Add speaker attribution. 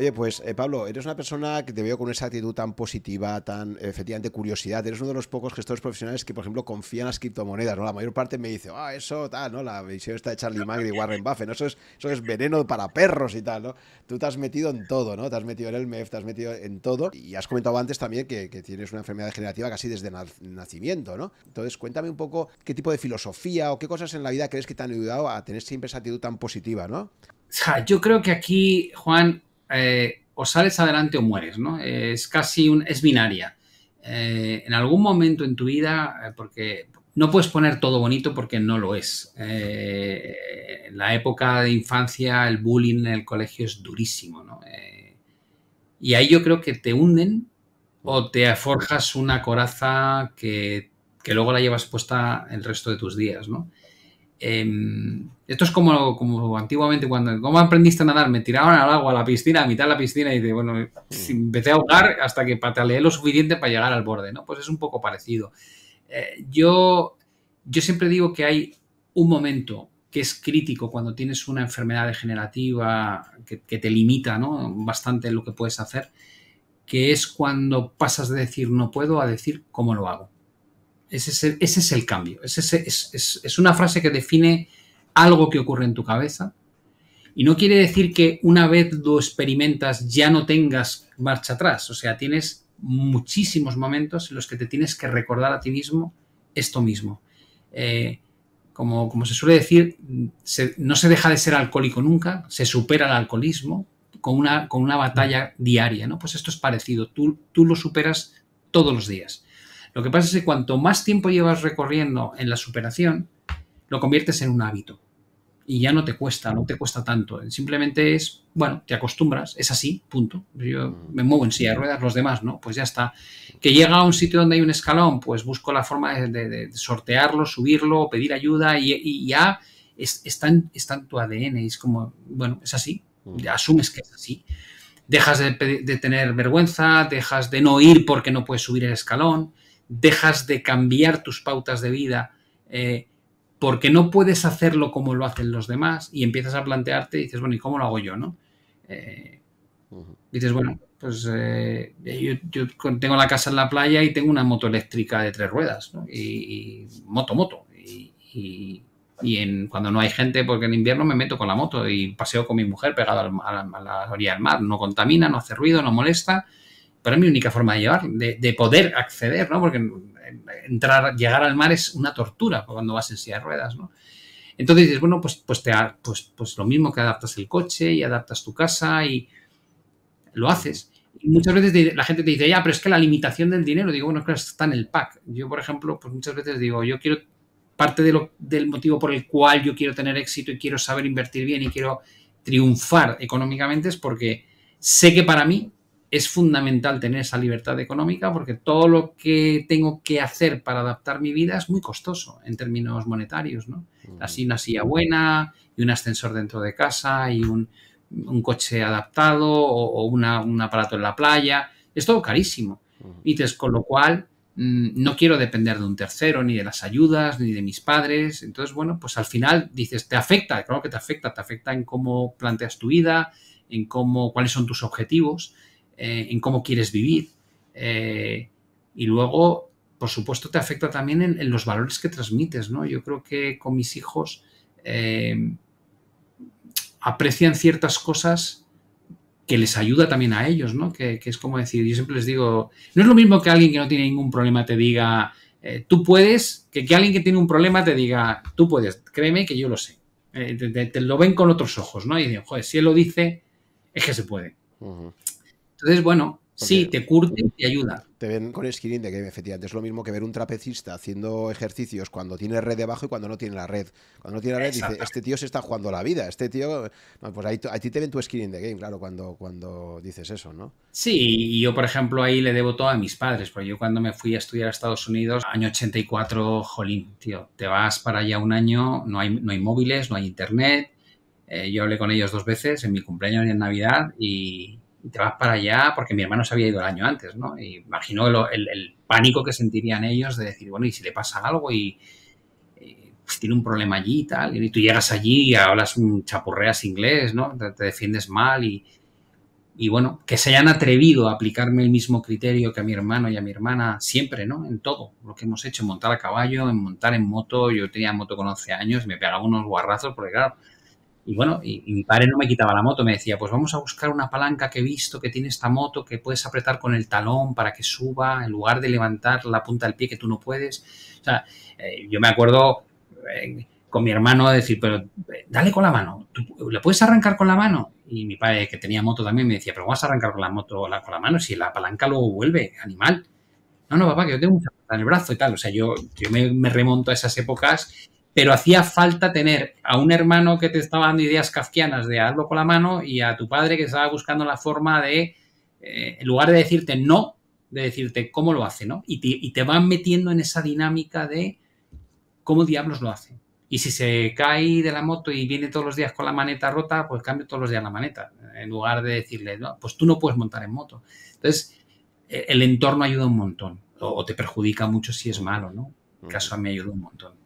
Speaker 1: Oye, pues eh, Pablo, eres una persona que te veo con esa actitud tan positiva, tan efectivamente curiosidad. Eres uno de los pocos gestores profesionales que, por ejemplo, confían en las criptomonedas. ¿no? La mayor parte me dice, ah, eso tal, ¿no? La visión está de Charlie Magri y Warren Buffett, Eso es, eso es veneno para perros y tal, ¿no? Tú te has metido en todo, ¿no? Te has metido en el MEF, te has metido en todo. Y has comentado antes también que, tienes una enfermedad degenerativa casi desde nacimiento, ¿no? Entonces, cuéntame un poco qué tipo de filosofía o qué cosas en la vida crees que te han ayudado a tener siempre esa actitud tan positiva, ¿no? yo creo que
Speaker 2: aquí, Juan, eh, o sales adelante o mueres, ¿no? es casi un, es binaria. Eh, en algún momento en tu vida, eh, porque no puedes poner todo bonito porque no lo es. En la época de infancia, el bullying en el colegio es durísimo, ¿no? y ahí yo creo que te hunden o te forjas una coraza que, que luego la llevas puesta el resto de tus días, ¿no? Em, esto es como, como antiguamente cuando, ¿cómo aprendiste a nadar? Me tiraban al agua, a la piscina, a mitad de la piscina y bueno, empecé a ahogar hasta que pataleé lo suficiente para llegar al borde, ¿no? Pues es un poco parecido. Eh, yo, yo siempre digo que hay un momento que es crítico cuando tienes una enfermedad degenerativa que, te limita ¿no? bastante lo que puedes hacer, que es cuando pasas de decir no puedo a decir cómo lo hago. Ese es el, cambio. es, es, una frase que define algo que ocurre en tu cabeza. Y no quiere decir que una vez lo experimentas ya no tengas marcha atrás. O sea, tienes muchísimos momentos en los que te tienes que recordar a ti mismo esto mismo. Eh, como, como, se suele decir, no se deja de ser alcohólico nunca, se supera el alcoholismo con una, con una batalla diaria, ¿no? Pues esto es parecido, tú, tú lo superas todos los días. Lo que pasa es que cuanto más tiempo llevas recorriendo en la superación, lo conviertes en un hábito. Y ya no te cuesta, no te cuesta tanto. Simplemente es, bueno, te acostumbras, es así, punto. Yo mm. me muevo en silla de ruedas, los demás, ¿no? Pues ya está. Que llega a un sitio donde hay un escalón, pues busco la forma de, sortearlo, subirlo, pedir ayuda y, ya está, en, tu ADN. es como, bueno, es así, mm. asumes que es así. Dejas de, tener vergüenza, dejas de no ir porque no puedes subir el escalón, dejas de cambiar tus pautas de vida. Eh, porque no puedes hacerlo como lo hacen los demás y empiezas a plantearte y dices, bueno, ¿y cómo lo hago yo? ¿no? Eh, dices, bueno, pues eh, yo, tengo la casa en la playa y tengo una moto eléctrica de tres ruedas, ¿no? y, moto, moto. Y, cuando no hay gente, porque en invierno me meto con la moto y paseo con mi mujer pegada a, a, la orilla del mar. No contamina, no hace ruido, no molesta para es mi única forma de llevar, de, poder acceder, ¿no? Porque entrar, llegar al mar es una tortura cuando vas en silla de ruedas, ¿no? Entonces dices, bueno, pues, pues, te, pues, pues lo mismo que adaptas el coche y adaptas tu casa y lo haces. Y muchas veces la gente te dice, ya, pero es que la limitación del dinero, digo, bueno, que está en el pack. Yo, por ejemplo, pues muchas veces digo, yo quiero, parte de lo, del motivo por el cual yo quiero tener éxito y quiero saber invertir bien y quiero triunfar económicamente es porque sé que para mí es fundamental tener esa libertad económica porque todo lo que tengo que hacer para adaptar mi vida es muy costoso en términos monetarios, ¿no? Así una silla buena y un ascensor dentro de casa y un, coche adaptado o, un aparato en la playa, es todo carísimo. Y es con lo cual, mm, no quiero depender de un tercero, ni de las ayudas, ni de mis padres. Entonces, bueno, pues al final dices, te afecta, claro que te afecta, te afecta en cómo planteas tu vida, en cómo, cuáles son tus objetivos. Eh, en cómo quieres vivir. Eh, y luego, por supuesto, te afecta también en, los valores que transmites, ¿no? Yo creo que con mis hijos eh, aprecian ciertas cosas que les ayuda también a ellos, ¿no? Que, es como decir, yo siempre les digo, no es lo mismo que alguien que no tiene ningún problema te diga, tú puedes, que, alguien que tiene un problema te diga, tú puedes, créeme que yo lo sé. Te, lo ven con otros ojos, ¿no? Y dicen, joder, si él lo dice, es que se puede.
Speaker 1: Entonces, bueno, sí, te curte y te ayuda. Te ven con in de game, efectivamente. Es lo mismo que ver un trapecista haciendo ejercicios cuando tiene red debajo y cuando no tiene la red. Cuando no tiene la red, dice, este tío se está jugando la vida. Este tío. Pues ahí, te ven tu in de game, claro, cuando, cuando dices eso, ¿no?
Speaker 2: Sí, y yo, por ejemplo, ahí le debo todo a mis padres, porque yo cuando me fui a estudiar a Estados Unidos, año 84, jolín, tío, te vas para allá un año, no hay, no hay móviles, no hay internet. Eh, yo hablé con ellos dos veces, en mi cumpleaños y en Navidad, y, te vas para allá porque mi hermano se había ido el año antes, ¿no? Y imagino el, pánico que sentirían ellos de decir, bueno, ¿y si le pasa algo y, pues, tiene un problema allí y tal? Y tú llegas allí y hablas un chapurreas inglés, ¿no? Te, defiendes mal y, y, bueno, que se hayan atrevido a aplicarme el mismo criterio que a mi hermano y a mi hermana siempre, ¿no? En todo lo que hemos hecho, en montar a caballo, en montar en moto, yo tenía moto con 11 años, me pegaba unos guarrazos porque claro, y bueno, y, mi padre no me quitaba la moto, me decía, pues vamos a buscar una palanca que he visto que tiene esta moto, que puedes apretar con el talón para que suba, en lugar de levantar la punta del pie que tú no puedes. O sea, eh, yo me acuerdo eh, con mi hermano decir, pero eh, dale con la mano, ¿Tú, ¿le puedes arrancar con la mano? Y mi padre, que tenía moto también, me decía, pero vas a arrancar con la moto con la mano si la palanca luego vuelve, animal. No, no, papá, que yo tengo mucha en el brazo y tal. O sea, yo, yo me remonto a esas épocas pero hacía falta tener a un hermano que te estaba dando ideas kafkianas de hazlo con la mano y a tu padre que estaba buscando la forma de, eh, en lugar de decirte no, de decirte cómo lo hace, ¿no? Y te, van metiendo en esa dinámica de cómo diablos lo hacen. Y si se cae de la moto y viene todos los días con la maneta rota, pues cambia todos los días la maneta, en lugar de decirle, no, pues tú no puedes montar en moto. Entonces, e, el entorno ayuda un montón, o, te perjudica mucho si es malo, ¿no? El caso a mí ayuda un montón.